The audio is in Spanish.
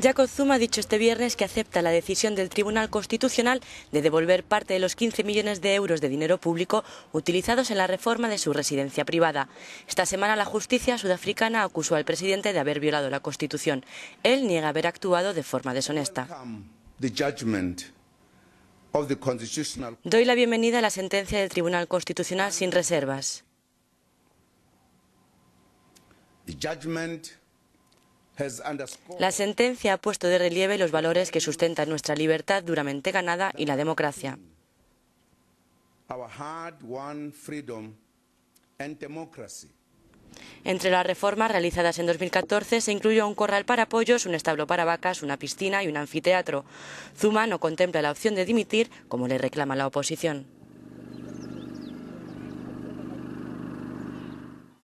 Jacob Zuma ha dicho este viernes que acepta la decisión del Tribunal Constitucional de devolver parte de los 15 millones de euros de dinero público utilizados en la reforma de su residencia privada. Esta semana la justicia sudafricana acusó al presidente de haber violado la Constitución. Él niega haber actuado de forma deshonesta. Doy la bienvenida a la sentencia del Tribunal Constitucional sin reservas. La sentencia ha puesto de relieve los valores que sustentan nuestra libertad duramente ganada y la democracia. Entre las reformas realizadas en 2014 se incluyó un corral para pollos, un establo para vacas, una piscina y un anfiteatro. Zuma no contempla la opción de dimitir, como le reclama la oposición.